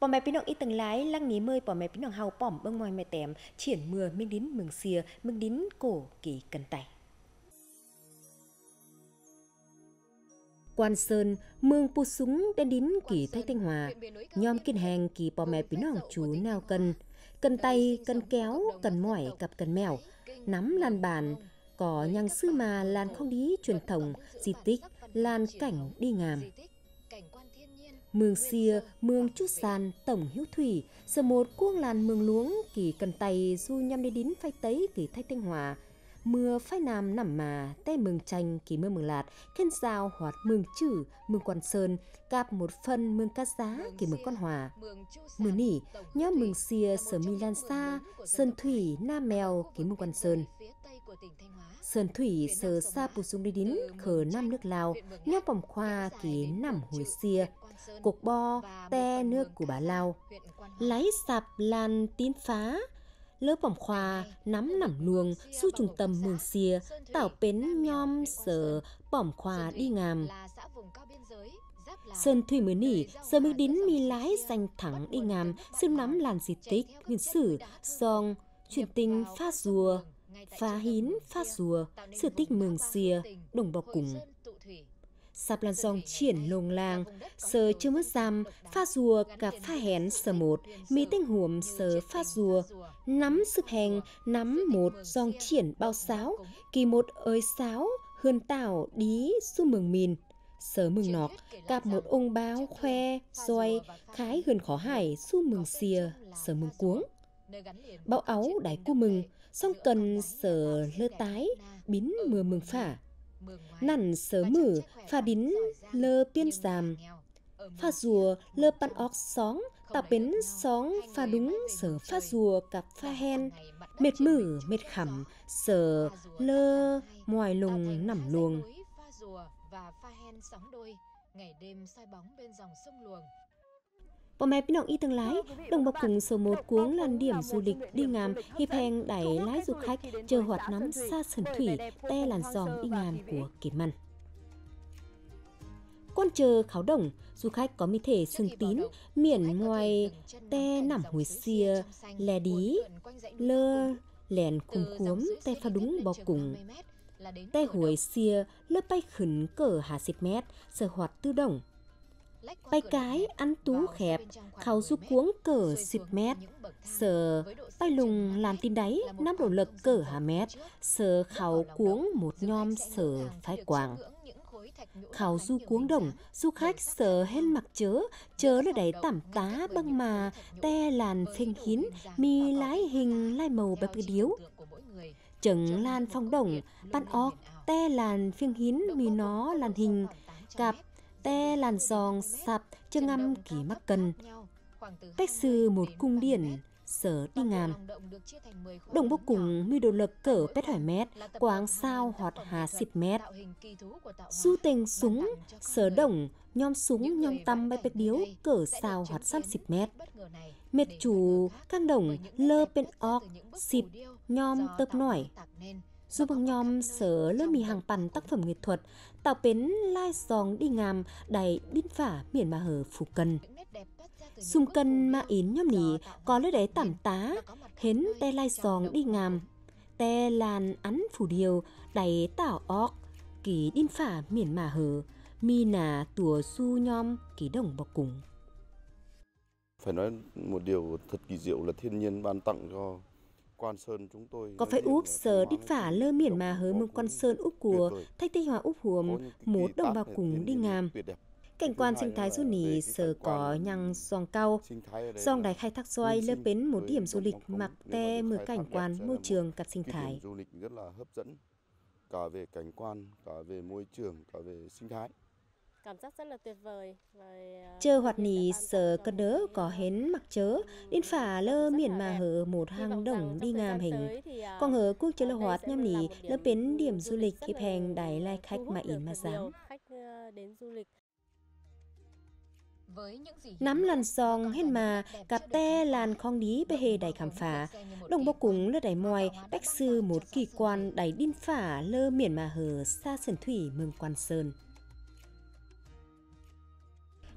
Bỏ mẹ bí nọng tầng lái, lăng ní mơi bỏ mẹ bí hào bỏm bông mòi mẹ tém, triển mưa minh đín mừng xìa, mừng đín cổ kỳ cần tay. Quan Sơn, mương pu súng đến đến kỳ thay Thanh Hòa, nhóm kiên hàng kỳ bò mẹ bí chú nào cần, cần tay, cần kéo, cần mỏi, cặp cần mèo, nắm lan bàn, có nhang sư mà lan không lý truyền thống, di tích, lan cảnh đi ngàm mương xia mương chút san, tổng hữu thủy sở một cuông làn mương luống kỳ cần tay du nhăm đi đến phai tấy kỳ thay thanh hòa mưa phai nam nằm mà tê mừng tranh kỳ mưa mừng lạt khen giao hoạt mừng chữ mừng quan sơn cạp một phân mừng ca giá kỳ mừng con hòa mừng nỉ nhá mừng xia sở mi lan xa sơn thủy nam mèo kỳ mừng quan sơn sơn thủy sở sa pù sung đi đến khờ nam nước lào nhá vòng khoa kỳ nằm hồi xia cục bo te nước của bà lao lái sạp lan tín phá lớp bỏng khoa nắm nằm luồng su trung tâm mường xìa tạo bến nhom sở bỏng khoa đi ngàm Sơn thủy mới nỉ, giờ mới đến mi lái danh thẳng đi ngàm, xương nắm làn di tích, nguyên sử, song, truyền tinh, pha rùa, phá hín, pha rùa, sự tích mường xìa, đồng bọc cùng sạp lan dòng triển lồng làng, sờ chưa mất giam, pha rùa cả pha hén sờ một, mì tinh huồm sờ pha rùa, nắm sụp hèn, nắm một dòng triển bao sáo, kỳ một ơi sáo, hươn tảo đí su mừng mìn. Sớ mừng nọc, cặp một ông báo khoe, xoay khái hươn khó hải, su mừng xìa, sớ mừng cuống. bao áo đáy cu mừng, song cần sở lơ tái, biến mưa mừng phả, nản sớ mử pha đín lơ piên giàm pha rùa lơ pan óc sóng tạo bến sóng pha đúng sở pha rùa cặp pha hen mệt mử mệt khẩm sở lơ ngoài lùng nằm luồng và pha hen sóng đôi ngày đêm soi bóng bên dòng sông luồng mẹ mẹp nọng y tương lái, đồng bọc cùng số một cuống lan điểm du lịch đi ngàm, hiệp hèn đẩy lái du khách, chờ hoạt nắm xa sườn thủy, te làn giòn đi ngàm của kỳ măn. Quan chờ kháo đồng, du khách có mi thể xương tín, miễn ngoài te nằm hồi xìa, lè đí, lơ, lèn khùng cuốm, te pha đúng bọc cùng. Te hồi xìa, lơ bay khẩn cờ hà xịt mét, sở hoạt tư động Bay cái ăn tú khẹp, khảo du cuống cỡ 10 mét, sờ bay lùng làm tin đáy, năm độ lực cỡ hà mét, sờ khảo cuống một nhom sờ phái quảng. Khảo du cuống đồng, du khách sờ hên mặc chớ, chớ là đẩy tẩm tá băng mà, te làn phênh hín, mi lái hình lai màu bẹp cái điếu. Trần lan phong đồng, ban óc, te làn phiêng hín, mi nó làn hình, cạp te làn giòn sạp chưa ngâm kỳ mắc cần. Tách sư một cung điển sở đi ngàm. Đồng bốc cùng mi đồ lực cỡ pet hỏi mét, quáng sao hoạt hà xịt mét. Du tình súng, sở đồng, nhom súng nhom tăm bay pet điếu cỡ sao hoạt xăm xịt mét. Mệt chủ, căng đồng, lơ bên óc, xịt, nhom tớp nổi. Du bằng nhom sở lớp mì hàng bàn tác phẩm nghệ thuật tạo bến lai giòn đi ngàm đầy đinh phả miền mà hờ phù cần xung cân ma ín nhóm nỉ có lưới đế tẩm tá hến te lai giòn đi ngàm te làn ăn phù điều đầy tảo óc kỳ đinh phả miền mà hờ mi nà tùa su nhom kỳ đồng bọc cùng phải nói một điều thật kỳ diệu là thiên nhiên ban tặng cho có phải úp sở đít phả lơ miền mà hớ mông quan sơn úp của thay tây hòa úp huồm mốt đồng bào cùng đi ngàm. Cảnh quan sinh thái du nỉ sở có nhăng giòn cao, dòng đài khai thác xoay lơ bến một điểm du lịch mặc te mở cảnh quan môi trường cặp sinh thái. Du lịch rất là hấp dẫn cả về cảnh quan, cả về môi trường, cả về sinh thái. Chơ à, hoạt nì sờ cân đỡ có à, hến mặc chớ, đến phả lơ miền mà hở một hang đồng đi ngàm hình. Còn hở quốc chơ lơ hoạt nhằm nì lơ bến điểm du lịch khi hành đài lai khách mà ỉn mà dám. Nắm làn song hết mà, cặp te làn khong lý bê hề đầy khám phá. Đồng bó cúng là đầy mòi, bách sư một kỳ quan đầy đin phả lơ miền mà hờ xa sườn thủy mừng quan sơn.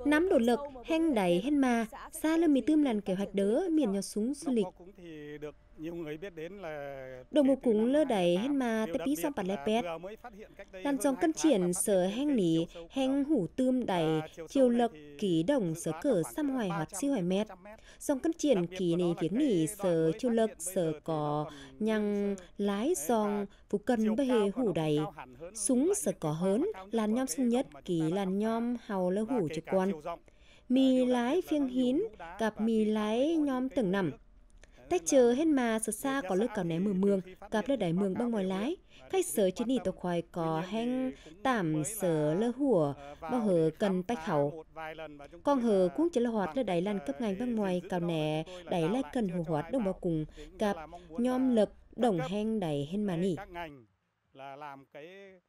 Nắm đột lực, heng đẩy hen mà, xa lên mì tươm làn kế hoạch đỡ miền nhỏ súng du lịch. Đầu mục cúng lơ đầy hết mà tế bí xong bạt lè bẹt. Làm dòng cân triển sở hang nỉ hang hủ tươm đầy chiều lực kỳ đồng sở cờ xăm hoài hoạt siêu hoài mét. Dòng cân triển kỳ này tiếng nỉ sở chiều lực sở có nhằng lái dòng phú cần bê hề hủ đầy Súng sở cỏ hớn, làn nhom sinh nhất kỳ làn nhom hào lơ hủ trực quan. Mì lái phiêng hín, cặp mì lái nhom từng nằm. Tách chờ hên mà sở xa có lớp cào né mưa mương, gặp lớp đáy mương băng ngoài lái. Khách sở trên đi tộc khoai có hang tạm sở lơ hùa bao hờ cần bách khẩu. con hờ cuốn chỉ lơ hoạt lơ đáy lăn cấp ngành băng ngoài cào né đáy lai cần hồ hoạt đồng bao cùng cặp nhom lập đồng heng đáy hên mà nỉ. Là làm cái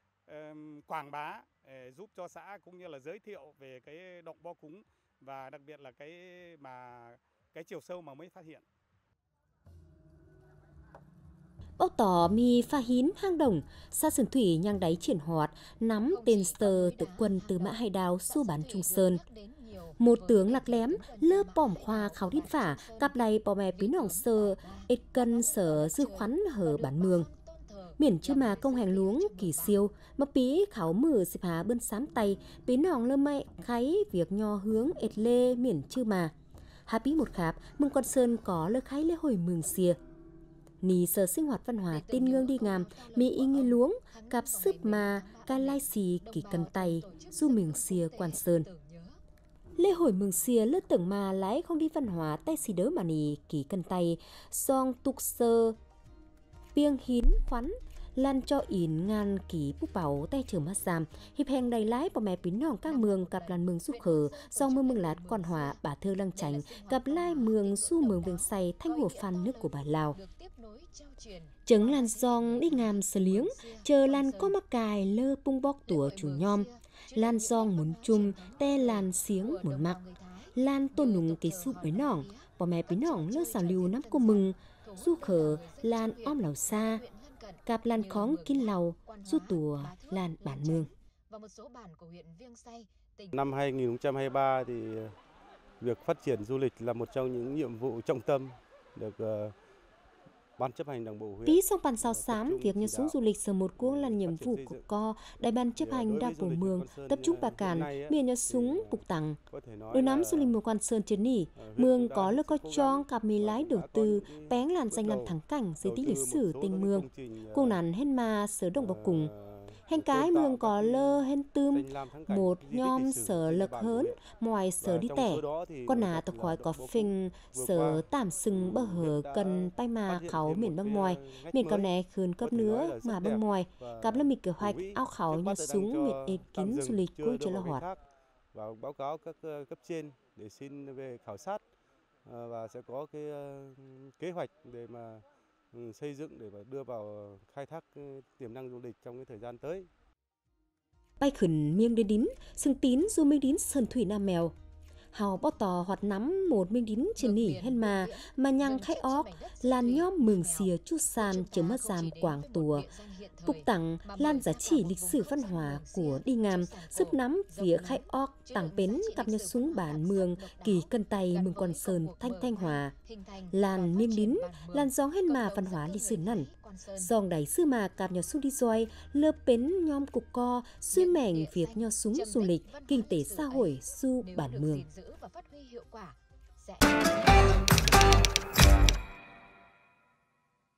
quảng bá ờ, giúp cho xã cũng như là giới thiệu về cái động bo cúng và đặc biệt là cái mà cái chiều sâu mà mới phát hiện bao tỏ mi pha hín hang đồng, xa sườn thủy nhang đáy triển hoạt, nắm tên sơ tự quân từ mã hai đào su bán trung sơn. Một tướng lạc lém, lơ bỏm khoa kháo điên phả, cặp đầy bò mè pín hỏng sơ, ít cân sở dư khoắn hở bán mương. Miễn chưa mà công hàng luống kỳ siêu, mà pí khảo mử xịp hà bơn sám tay, pín hỏng lơ mẹ kháy việc nho hướng ít lê miễn chưa mà. Hà pí một khạp mừng con sơn có lơ kháy lê hồi mừng xìa ni sơ sinh hoạt văn hóa tin ngương đi ngam mi y nghi luống cặp sức mà ca lai xì kỳ cần tay du mường xìa quan sơn lễ hội mường xìa lớp tưởng mà lái không đi văn hóa tay xì đớ mà nì kỳ cân tay song tục sơ piêng hín khoắn lan cho ỉn ngàn ký búc bảo tay chờ mắt giảm hiệp hèn đầy lái bà mẹ pín hòn các mường gặp làn mường xúc khờ do mưa mường lát còn hòa bà thơ lăng tránh gặp lai mường su mường vương say thanh hồ phan nước của bà lào Trứng lan dòng đi ngàm sờ liếng, chờ lan có mắc cài lơ bung bóc tủa chủ nhom. Lan dòng muốn chung, te lan xiếng muốn mặc. Lan tôn nùng kỳ súp bế nỏng, bà mẹ bế nỏng lơ xào lưu nắm cô mừng. Du khờ lan om lào xa, cạp làn khóng kín lầu, du tùa làn bản mương. Năm 2023 thì ờ, việc phát triển du lịch là một trong những nhiệm vụ trọng tâm được ờ, Tí song bàn sao xám, việc nhân xuống du lịch sở một cuông là nhiệm vụ của co, đại ban chấp hành đảng bộ mường, tập trung bà cản, miền nhân súng phục tặng. Đối nắm du lịch mường quan sơn chiến nỉ, mường có lơ co chong cặp mì lái đầu tư, bén làn danh làm thắng cảnh dưới tí lịch sử tình mường. Cuông nàn hên ma sở đồng bọc cùng. Hèn cái mường có lơ hèn tươm, một nhóm sở lực hớn, ngoài sở đi tẻ. Con nà tộc khói có phình sở tạm sừng bờ hở cần bay mà kháu miền băng ngoài. Miền cao này khươn cấp nữa mà băng ngoài. Cặp lâm mịch kế hoạch ao kháu nhà súng miền ế kín du lịch của chế là hoạt. Và báo cáo các ờ, cấp trên để xin về khảo sát ờ, và sẽ có cái ờ, kế hoạch để mà Ừ, xây dựng để đưa vào khai thác ừ, tiềm năng du lịch trong cái thời gian tới. Bay khẩn miêng đến đín, sừng tín du miêng đín sần thủy nam mèo, hào bó tò hoạt nắm một miếng đín trên nỉ hen mà mà nhang khai óc lan nhóm mừng xìa chút san chớ mất giam quảng tùa phục tặng lan giá trị lịch sử văn hóa của đi ngam sấp nắm vía khai óc tặng bến cặp nhau súng bản mường kỳ cân tay mường còn sơn thanh thanh hòa lan miêng đín lan gió hen mà văn hóa lịch sử nẩn Dòng đáy sư mà cạp nhỏ xuống đi doi, lơ bến nhóm cục co, suy mẻng việc nho súng du lịch, kinh tế xã hội su bản mường. giữ và phát huy hiệu Sẽ...